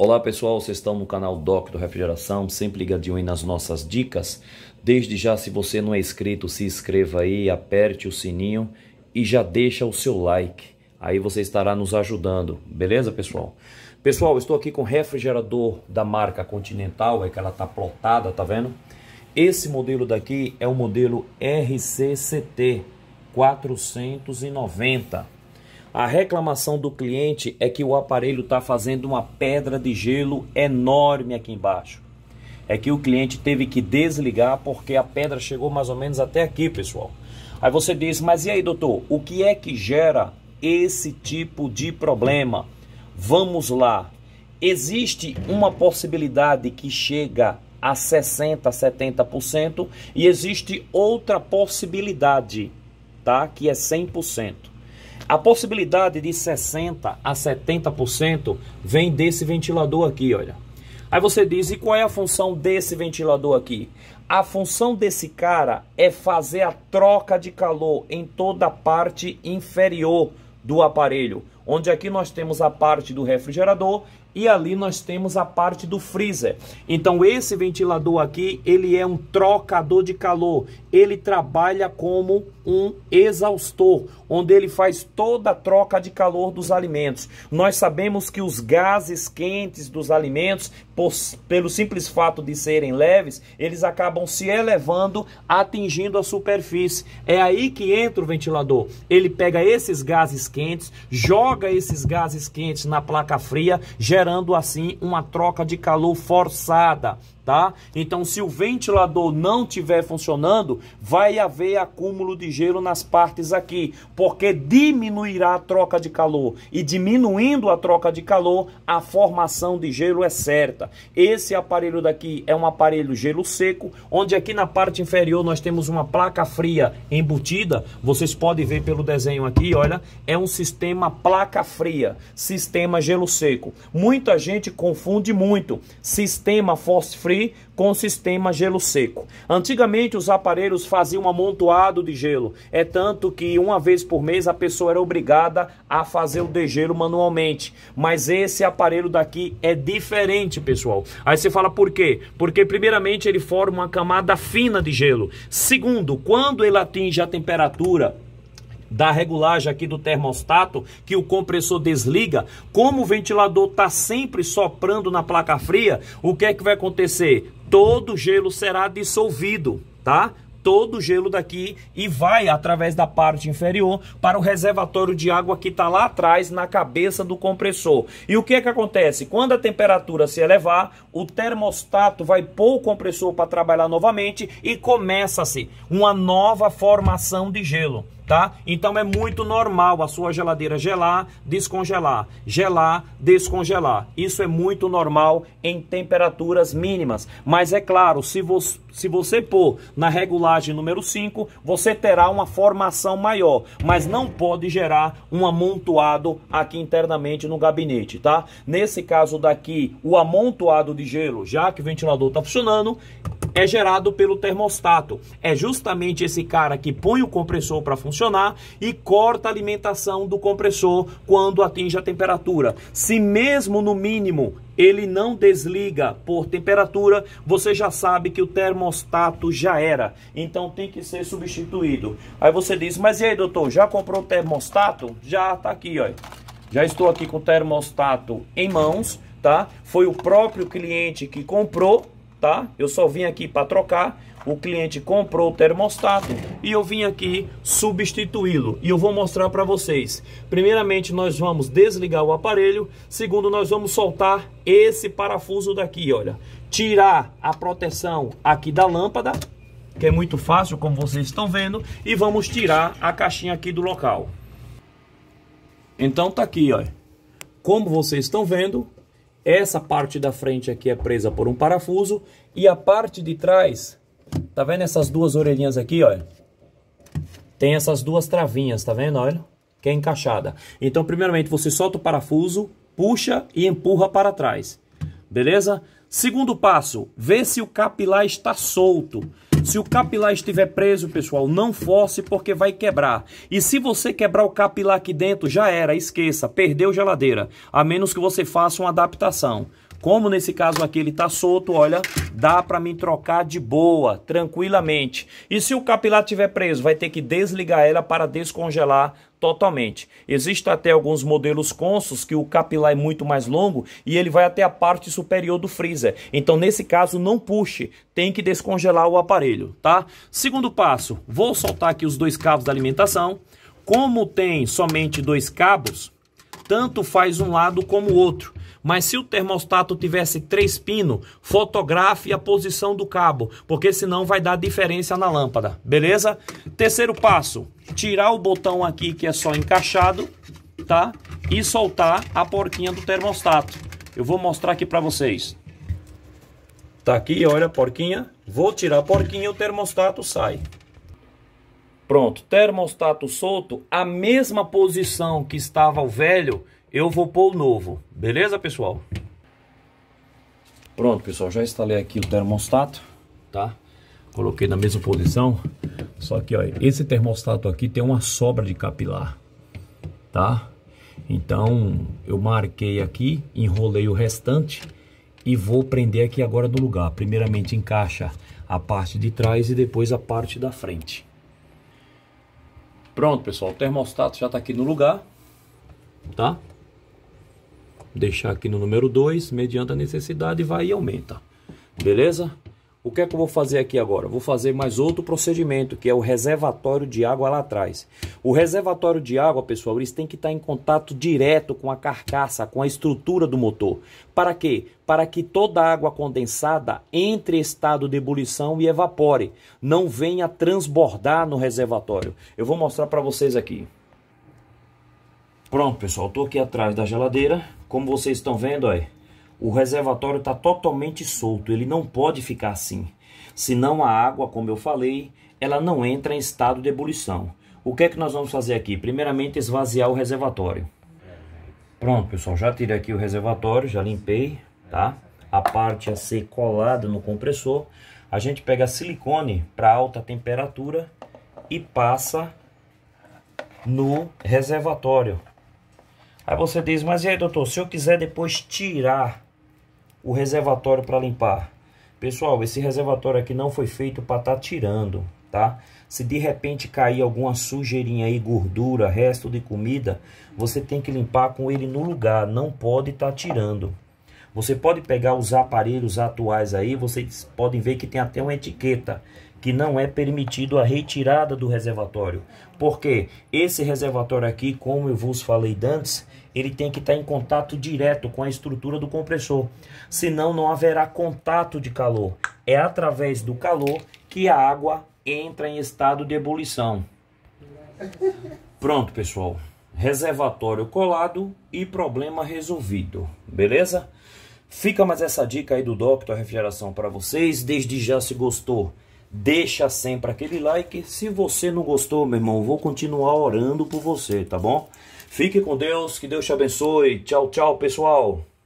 Olá pessoal, vocês estão no canal Doc do Refrigeração, sempre ligadinho aí nas nossas dicas. Desde já, se você não é inscrito, se inscreva aí, aperte o sininho e já deixa o seu like. Aí você estará nos ajudando, beleza pessoal? Pessoal, estou aqui com refrigerador da marca Continental, é que ela tá plotada, tá vendo? Esse modelo daqui é o modelo RCCT 490 a reclamação do cliente é que o aparelho está fazendo uma pedra de gelo enorme aqui embaixo. É que o cliente teve que desligar porque a pedra chegou mais ou menos até aqui, pessoal. Aí você diz, mas e aí, doutor, o que é que gera esse tipo de problema? Vamos lá. Existe uma possibilidade que chega a 60%, 70% e existe outra possibilidade, tá? Que é 100%. A possibilidade de 60% a 70% vem desse ventilador aqui, olha. Aí você diz, e qual é a função desse ventilador aqui? A função desse cara é fazer a troca de calor em toda a parte inferior do aparelho, onde aqui nós temos a parte do refrigerador e ali nós temos a parte do freezer. Então esse ventilador aqui, ele é um trocador de calor, ele trabalha como um exaustor, onde ele faz toda a troca de calor dos alimentos. Nós sabemos que os gases quentes dos alimentos, por, pelo simples fato de serem leves, eles acabam se elevando, atingindo a superfície. É aí que entra o ventilador. Ele pega esses gases quentes, joga esses gases quentes na placa fria, gerando gerando assim uma troca de calor forçada tá? Então, se o ventilador não estiver funcionando, vai haver acúmulo de gelo nas partes aqui, porque diminuirá a troca de calor. E diminuindo a troca de calor, a formação de gelo é certa. Esse aparelho daqui é um aparelho gelo seco, onde aqui na parte inferior nós temos uma placa fria embutida. Vocês podem ver pelo desenho aqui, olha, é um sistema placa fria, sistema gelo seco. Muita gente confunde muito sistema force frio com sistema gelo seco. Antigamente os aparelhos faziam um amontoado de gelo, é tanto que uma vez por mês a pessoa era obrigada a fazer o degelo manualmente. Mas esse aparelho daqui é diferente, pessoal. Aí você fala por quê? Porque primeiramente ele forma uma camada fina de gelo. Segundo, quando ele atinge a temperatura da regulagem aqui do termostato, que o compressor desliga, como o ventilador está sempre soprando na placa fria, o que é que vai acontecer? Todo gelo será dissolvido, tá? todo o gelo daqui e vai através da parte inferior para o reservatório de água que está lá atrás na cabeça do compressor. E o que é que acontece? Quando a temperatura se elevar, o termostato vai pôr o compressor para trabalhar novamente e começa-se uma nova formação de gelo tá? Então é muito normal a sua geladeira gelar, descongelar, gelar, descongelar. Isso é muito normal em temperaturas mínimas. Mas é claro, se, vo se você pôr na regulagem número 5, você terá uma formação maior, mas não pode gerar um amontoado aqui internamente no gabinete, tá? Nesse caso daqui, o amontoado de gelo, já que o ventilador está funcionando, é gerado pelo termostato. É justamente esse cara que põe o compressor para funcionar funcionar e corta a alimentação do compressor quando atinge a temperatura. Se mesmo no mínimo ele não desliga por temperatura, você já sabe que o termostato já era. Então tem que ser substituído. Aí você diz, mas e aí doutor, já comprou o termostato? Já, tá aqui, ó. Já estou aqui com o termostato em mãos, tá? Foi o próprio cliente que comprou, tá? Eu só vim aqui para trocar, o cliente comprou o termostato e eu vim aqui substituí-lo. E eu vou mostrar para vocês. Primeiramente, nós vamos desligar o aparelho. Segundo, nós vamos soltar esse parafuso daqui, olha. Tirar a proteção aqui da lâmpada, que é muito fácil, como vocês estão vendo. E vamos tirar a caixinha aqui do local. Então tá aqui, olha. Como vocês estão vendo, essa parte da frente aqui é presa por um parafuso e a parte de trás, tá vendo essas duas orelhinhas aqui, olha? Tem essas duas travinhas, tá vendo, olha? Que é encaixada. Então, primeiramente, você solta o parafuso, puxa e empurra para trás. Beleza? Segundo passo, vê se o capilar está solto. Se o capilar estiver preso, pessoal, não force porque vai quebrar. E se você quebrar o capilar aqui dentro, já era, esqueça, perdeu geladeira. A menos que você faça uma adaptação. Como nesse caso aqui ele está solto, olha, dá para mim trocar de boa, tranquilamente. E se o capilar estiver preso, vai ter que desligar ela para descongelar totalmente. Existem até alguns modelos consus que o capilar é muito mais longo e ele vai até a parte superior do freezer. Então, nesse caso, não puxe, tem que descongelar o aparelho, tá? Segundo passo, vou soltar aqui os dois cabos da alimentação. Como tem somente dois cabos, tanto faz um lado como o outro. Mas se o termostato tivesse três pinos, fotografe a posição do cabo, porque senão vai dar diferença na lâmpada, beleza? Terceiro passo, tirar o botão aqui que é só encaixado, tá? E soltar a porquinha do termostato. Eu vou mostrar aqui para vocês. Tá aqui, olha a porquinha. Vou tirar a porquinha, e o termostato sai. Pronto, termostato solto, a mesma posição que estava o velho, eu vou pôr o novo. Beleza, pessoal? Pronto, pessoal, já instalei aqui o termostato, tá? Coloquei na mesma posição. Só que, ó, esse termostato aqui tem uma sobra de capilar, tá? Então, eu marquei aqui, enrolei o restante e vou prender aqui agora no lugar. Primeiramente encaixa a parte de trás e depois a parte da frente. Pronto, pessoal, o termostato já está aqui no lugar, tá? deixar aqui no número 2, mediante a necessidade, vai e aumenta. Beleza? O que é que eu vou fazer aqui agora? Vou fazer mais outro procedimento, que é o reservatório de água lá atrás. O reservatório de água, pessoal, isso tem que estar em contato direto com a carcaça, com a estrutura do motor. Para quê? Para que toda a água condensada entre em estado de ebulição e evapore. Não venha transbordar no reservatório. Eu vou mostrar para vocês aqui. Pronto, pessoal, estou aqui atrás da geladeira. Como vocês estão vendo, olha, o reservatório está totalmente solto. Ele não pode ficar assim. Senão a água, como eu falei, ela não entra em estado de ebulição. O que é que nós vamos fazer aqui? Primeiramente, esvaziar o reservatório. Pronto, pessoal, já tirei aqui o reservatório, já limpei, tá? A parte a ser colada no compressor. A gente pega silicone para alta temperatura e passa no reservatório Aí você diz, mas e aí, doutor, se eu quiser depois tirar o reservatório para limpar? Pessoal, esse reservatório aqui não foi feito para estar tá tirando, tá? Se de repente cair alguma sujeirinha aí, gordura, resto de comida, você tem que limpar com ele no lugar, não pode estar tá tirando. Você pode pegar os aparelhos atuais aí, vocês podem ver que tem até uma etiqueta que não é permitido a retirada do reservatório. Porque esse reservatório aqui, como eu vos falei antes, ele tem que estar em contato direto com a estrutura do compressor. Senão não haverá contato de calor. É através do calor que a água entra em estado de ebulição. Pronto, pessoal. Reservatório colado e problema resolvido. Beleza? Fica mais essa dica aí do Doctor Refrigeração para vocês. Desde já se gostou, Deixa sempre aquele like. Se você não gostou, meu irmão, vou continuar orando por você, tá bom? Fique com Deus, que Deus te abençoe. Tchau, tchau, pessoal.